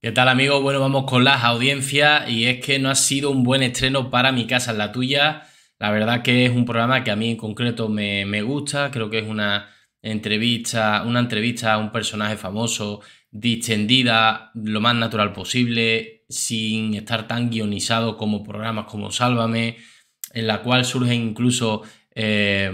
¿Qué tal amigos? Bueno, vamos con las audiencias y es que no ha sido un buen estreno para Mi Casa en la Tuya. La verdad que es un programa que a mí en concreto me, gusta, creo que es una entrevista, una entrevista a un personaje famoso, distendida, lo más natural posible, sin estar tan guionizado como programas como Sálvame, en la cual surgen incluso eh,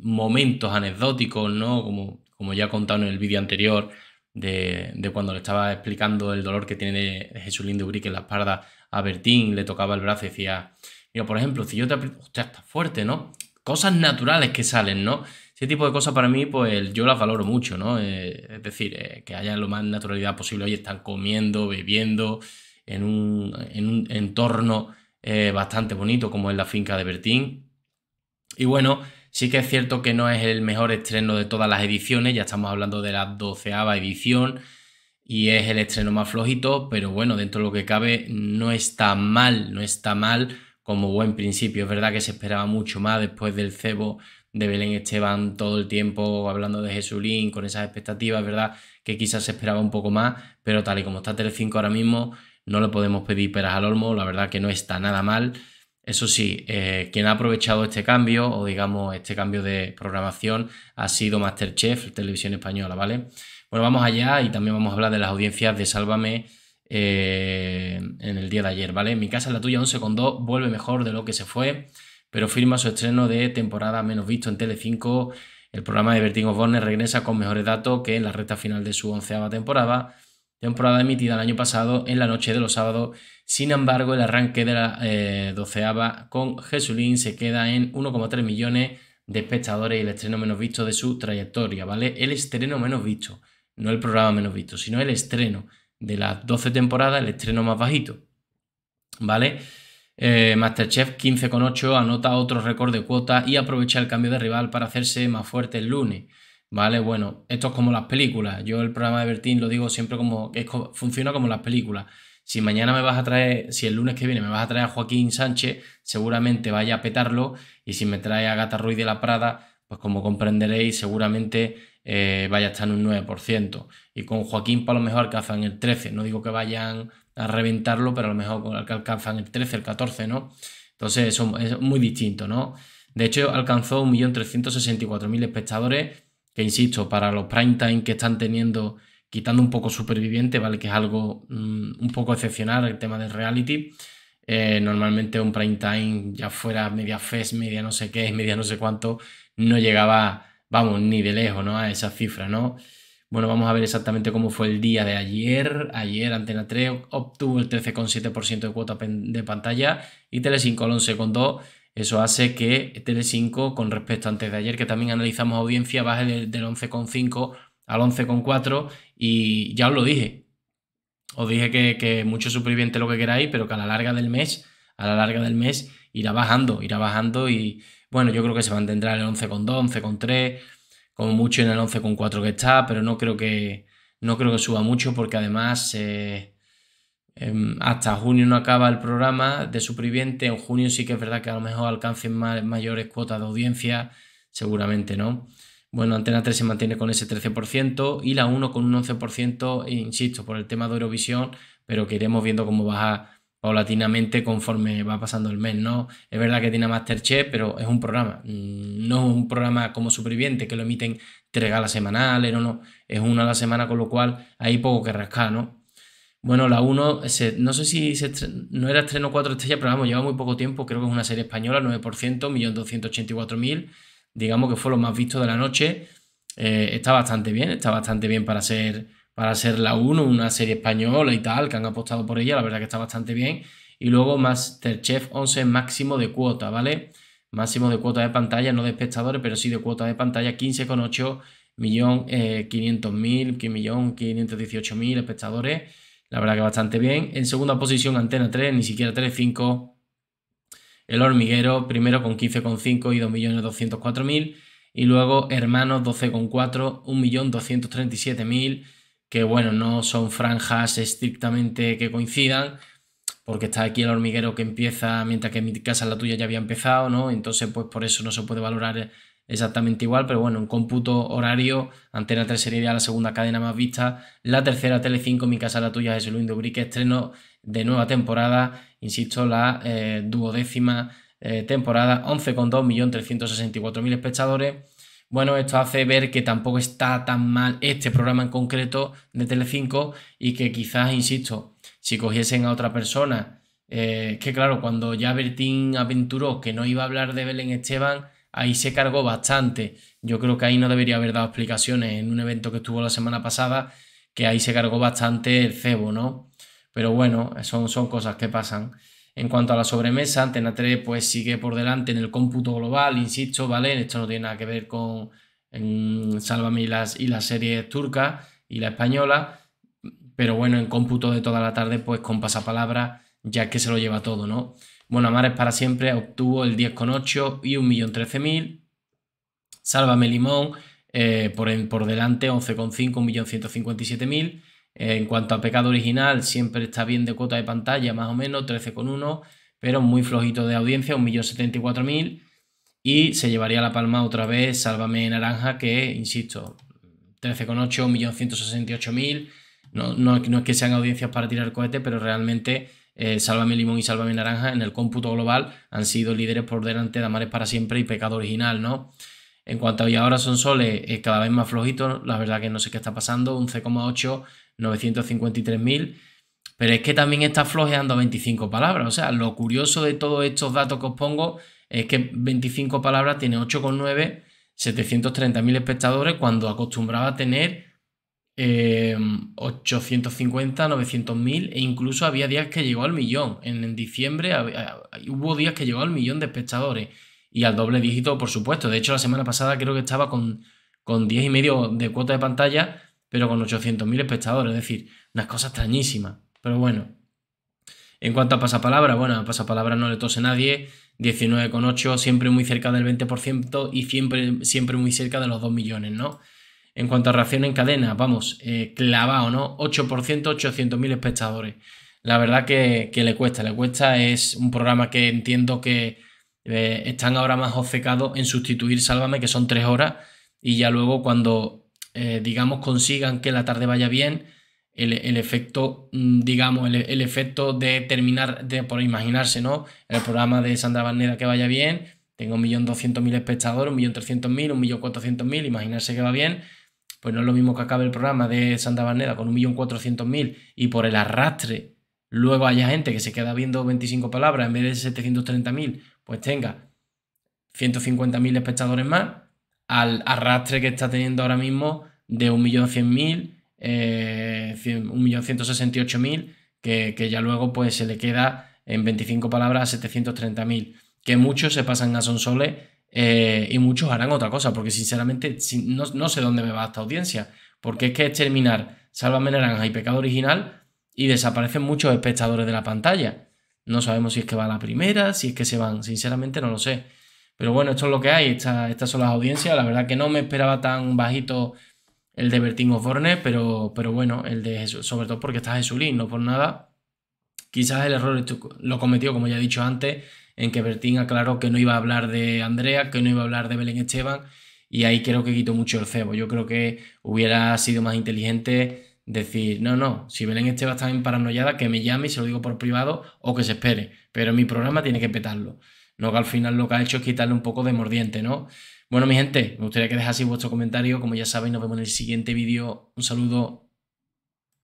momentos anecdóticos, ¿no? Como, como ya he contado en el vídeo anterior, de, cuando le estaba explicando el dolor que tiene Jesús de Urique en la espalda a Bertín, le tocaba el brazo y decía, mira, por ejemplo, si yo te aprieto, está fuerte, ¿no? Cosas naturales que salen, ¿no? Ese tipo de cosas para mí, pues yo las valoro mucho, ¿no? Eh, es decir, eh, que haya lo más naturalidad posible. Hoy están comiendo, bebiendo, en un, entorno eh, bastante bonito como es la finca de Bertín. Y bueno, Sí que es cierto que no es el mejor estreno de todas las ediciones, ya estamos hablando de la doceava edición y es el estreno más flojito, pero bueno, dentro de lo que cabe no está mal, no está mal como buen principio. Es verdad que se esperaba mucho más después del cebo de Belén Esteban todo el tiempo hablando de Jesulín, con esas expectativas, es verdad que quizás se esperaba un poco más, pero tal y como está Telecinco ahora mismo, no le podemos pedir peras al olmo, la verdad que no está nada mal. Eso sí, eh, quien ha aprovechado este cambio o digamos este cambio de programación ha sido Masterchef, Televisión Española, ¿vale? Bueno, vamos allá y también vamos a hablar de las audiencias de Sálvame eh, en el día de ayer, ¿vale? mi casa, es la tuya 11.2 vuelve mejor de lo que se fue, pero firma su estreno de temporada menos visto en Telecinco. El programa de Bertín Osborne regresa con mejores datos que en la recta final de su onceava temporada temporada emitida el año pasado en la noche de los sábados. Sin embargo, el arranque de la eh, doceava con Jesulín se queda en 1,3 millones de espectadores y el estreno menos visto de su trayectoria, ¿vale? El estreno menos visto, no el programa menos visto, sino el estreno de las 12 temporadas, el estreno más bajito, ¿vale? Eh, Masterchef 15,8 anota otro récord de cuota y aprovecha el cambio de rival para hacerse más fuerte el lunes. ¿Vale? Bueno, esto es como las películas. Yo el programa de Bertín lo digo siempre como que funciona como las películas. Si mañana me vas a traer, si el lunes que viene me vas a traer a Joaquín Sánchez, seguramente vaya a petarlo. Y si me trae a Gata Ruiz de la Prada, pues como comprenderéis, seguramente eh, vaya a estar en un 9%. Y con Joaquín, para pues lo mejor alcanzan el 13%. No digo que vayan a reventarlo, pero a lo mejor alcanzan el 13, el 14, ¿no? Entonces eso es muy distinto, ¿no? De hecho, alcanzó 1.364.000 espectadores que insisto, para los prime time que están teniendo, quitando un poco superviviente, ¿vale? Que es algo mm, un poco excepcional el tema del reality. Eh, normalmente un prime time, ya fuera media fest, media no sé qué, media no sé cuánto, no llegaba, vamos, ni de lejos, ¿no? A esa cifra, ¿no? Bueno, vamos a ver exactamente cómo fue el día de ayer. Ayer Antena 3 obtuvo el 13,7% de cuota de pantalla y Telecinco el 11,2%. Eso hace que Tele5, con respecto a antes de ayer, que también analizamos audiencia, baje del, 11,5 al 11,4 y ya os lo dije. Os dije que, que mucho superviviente lo que queráis, pero que a la larga del mes, a la larga del mes, irá bajando, irá bajando y bueno, yo creo que se mantendrá en el 11,2, 11,3, como mucho en el 11,4 que está, pero no creo que, no creo que suba mucho porque además eh, Em, hasta junio no acaba el programa de Superviviente. En junio sí que es verdad que a lo mejor alcancen mayores cuotas de audiencia, seguramente no. Bueno, Antena 3 se mantiene con ese 13% y la 1 con un 11%, insisto, por el tema de Eurovisión, pero que iremos viendo cómo baja paulatinamente conforme va pasando el mes, ¿no? Es verdad que tiene Masterchef, pero es un programa, mm, no es un programa como Superviviente, que lo emiten tres galas semanales, no, no, es una a la semana, con lo cual hay poco que rascar, ¿no? Bueno, la 1, no sé si no era estreno 4 estrellas, pero vamos, lleva muy poco tiempo, creo que es una serie española, 9%, 1.284.000, digamos que fue lo más visto de la noche. Eh, está bastante bien, está bastante bien para ser, para ser la 1, una serie española y tal, que han apostado por ella, la verdad que está bastante bien. Y luego Masterchef 11 máximo de cuota, ¿vale? Máximo de cuota de pantalla, no de espectadores, pero sí de cuota de pantalla, 15,8 millón eh, 500 mil, espectadores. La verdad que bastante bien. En segunda posición, Antena 3, ni siquiera 3.5. El Hormiguero, primero con 15,5 y 2.204.000. Y luego Hermanos 12,4, 1.237.000. Que bueno, no son franjas estrictamente que coincidan, porque está aquí el hormiguero que empieza mientras que en mi casa la tuya ya había empezado, ¿no? Entonces, pues por eso no se puede valorar exactamente igual, pero bueno, en cómputo horario, Antena 3 sería la segunda cadena más vista, la tercera Tele5, Mi Casa La Tuya, es el Luis Brick, estreno de nueva temporada, insisto, la eh, duodécima eh, temporada, 11,2.364.000 espectadores. Bueno, esto hace ver que tampoco está tan mal este programa en concreto de Telecinco y que quizás, insisto, si cogiesen a otra persona, eh, que claro, cuando ya Bertín aventuró que no iba a hablar de Belén Esteban, ahí se cargó bastante. Yo creo que ahí no debería haber dado explicaciones en un evento que estuvo la semana pasada, que ahí se cargó bastante el cebo, ¿no? Pero bueno, son, son cosas que pasan. En cuanto a la sobremesa, Antena 3 pues sigue por delante en el cómputo global, insisto, ¿vale? Esto no tiene nada que ver con en, Sálvame y las, y las series turcas y la española, pero bueno, en cómputo de toda la tarde pues con pasapalabra, ya que se lo lleva todo, ¿no? Bueno, Amares para siempre obtuvo el 10,8 y 1.013.000. Sálvame Limón eh, por, por delante 11,5, 1.157.000. Eh, en cuanto a pecado original, siempre está bien de cuota de pantalla, más o menos 13,1, pero muy flojito de audiencia, 1.074.000. Y se llevaría la palma otra vez Sálvame Naranja, que, insisto, 13,8, 1.168.000. No, no, es que sean audiencias para tirar cohete, pero realmente eh, Sálvame Limón y Sálvame Naranja, en el cómputo global han sido líderes por delante de Amares para siempre y Pecado Original, ¿no? En cuanto a y ahora son soles, es cada vez más flojito, la verdad que no sé qué está pasando, 11,8, 953.000, pero es que también está flojeando 25 palabras, o sea, lo curioso de todos estos datos que os pongo es que 25 palabras tiene 8,9, 730.000 espectadores cuando acostumbraba a tener 850, em, 900 mil e incluso había días que llegó al millón. En, diciembre hubo días que llegó al millón de espectadores y al doble dígito, por supuesto. De hecho, la semana pasada creo que estaba con, con 10 y medio de cuota de pantalla, pero con mil espectadores. Es decir, unas cosas extrañísimas. Pero bueno. En cuanto a pasapalabra, bueno, a pasapalabra no le tose nadie. 19,8, siempre muy cerca del 20% y siempre, siempre muy cerca de los 2 millones, ¿no? En cuanto a reacción en cadena, vamos, eh, clavado, ¿no? 8%, 800.000 espectadores. La verdad que, le cuesta, le cuesta. Es un programa que entiendo que eh, están ahora más obcecados en sustituir Sálvame, que son tres horas, y ya luego cuando, eh, digamos, consigan que la tarde vaya bien, el, efecto, mm, digamos, el, efecto de terminar, de, por imaginarse, ¿no? El programa de Sandra Barneda que vaya bien, tengo 1.200.000 espectadores, 1.300.000, 1.400.000, imaginarse que va bien, pues no es lo mismo que acabe el programa de Santa Barneda con 1.400.000 y por el arrastre luego haya gente que se queda viendo 25 palabras en vez de 730.000, pues tenga 150.000 espectadores más al arrastre que está teniendo ahora mismo de 1.100.000, 1.168.000, eh, que, que ya luego pues se le queda en 25 palabras a 730.000, que muchos se pasan a Sonsole eh, y muchos harán otra cosa, porque sinceramente no, no, sé dónde me va esta audiencia, porque es que es terminar Sálvame Naranja y Pecado Original y desaparecen muchos espectadores de la pantalla. No sabemos si es que va a la primera, si es que se van, sinceramente no lo sé. Pero bueno, esto es lo que hay, estas son las audiencias, la verdad que no me esperaba tan bajito el de Bertín Osborne, pero, pero bueno, el de Jesús, sobre todo porque está Jesulín, no por nada. Quizás el error lo cometió, como ya he dicho antes, en que Bertín aclaró que no iba a hablar de Andrea, que no iba a hablar de Belén Esteban, y ahí creo que quitó mucho el cebo. Yo creo que hubiera sido más inteligente decir, no, no, si Belén Esteban está paranoiada, que me llame y se lo digo por privado o que se espere, pero mi programa tiene que petarlo. No que al final lo que ha hecho es quitarle un poco de mordiente, ¿no? Bueno, mi gente, me gustaría que dejaseis vuestro comentario. Como ya sabéis, nos vemos en el siguiente vídeo. Un saludo